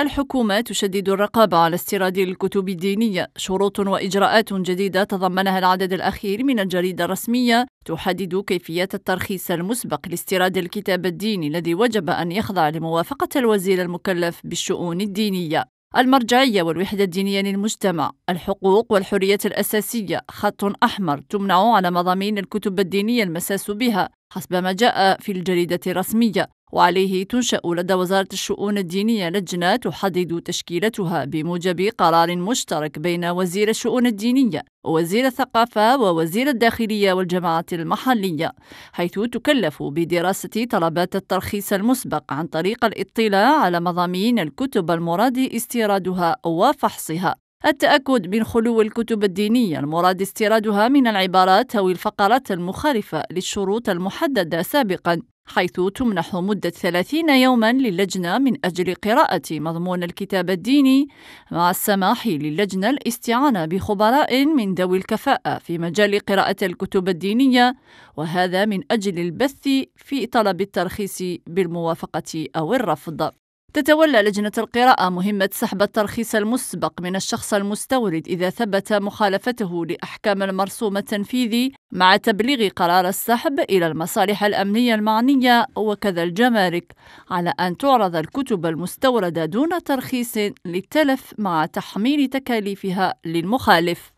الحكومة تشدد الرقابة على استيراد الكتب الدينية شروط وإجراءات جديدة تضمنها العدد الأخير من الجريدة الرسمية تحدد كيفية الترخيص المسبق لاستيراد الكتاب الديني الذي وجب أن يخضع لموافقة الوزير المكلف بالشؤون الدينية المرجعية والوحدة الدينية للمجتمع الحقوق والحرية الأساسية خط أحمر تمنع على مضامين الكتب الدينية المساس بها حسب ما جاء في الجريدة الرسمية وعليه تنشأ لدى وزارة الشؤون الدينية لجنة تحدد تشكيلتها بموجب قرار مشترك بين وزير الشؤون الدينية ووزير الثقافة ووزير الداخلية والجماعات المحلية حيث تكلف بدراسة طلبات الترخيص المسبق عن طريق الاطلاع على مضامين الكتب المراد استيرادها وفحصها التأكد من خلو الكتب الدينية المراد استيرادها من العبارات أو الفقرات المخالفة للشروط المحددة سابقا حيث تمنح مدة 30 يوما للجنة من أجل قراءة مضمون الكتاب الديني مع السماح للجنة الاستعانة بخبراء من ذوي الكفاءة في مجال قراءة الكتب الدينية وهذا من أجل البث في طلب الترخيص بالموافقة أو الرفض تتولى لجنة القراءة مهمة سحب الترخيص المسبق من الشخص المستورد إذا ثبت مخالفته لأحكام المرسوم التنفيذي مع تبليغ قرار السحب إلى المصالح الأمنية المعنية وكذا الجمارك على أن تعرض الكتب المستوردة دون ترخيص للتلف مع تحميل تكاليفها للمخالف